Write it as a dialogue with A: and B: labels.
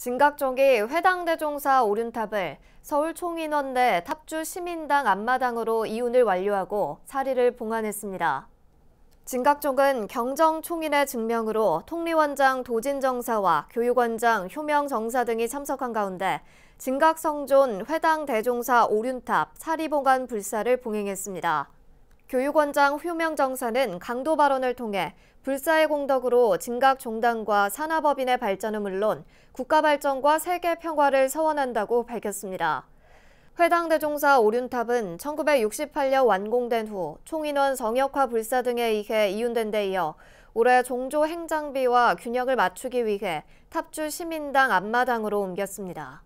A: 진각정이 회당 대종사 오륜탑을 서울 총인원대 탑주 시민당 앞마당으로 이윤을 완료하고 사리를 봉안했습니다. 진각종은 경정 총인의 증명으로 통리원장 도진정사와 교육원장 효명정사 등이 참석한 가운데 진각성존 회당 대종사 오륜탑 사리봉안 불사를 봉행했습니다. 교육원장 휴명 정사는 강도 발언을 통해 불사의 공덕으로 진각 종단과 산업법인의 발전은 물론 국가 발전과 세계 평화를 서원한다고 밝혔습니다. 회당 대종사 오륜탑은 1968년 완공된 후 총인원 성역화 불사 등에 의해 이윤된 데 이어 올해 종조 행장비와 균형을 맞추기 위해 탑주 시민당 앞마당으로 옮겼습니다.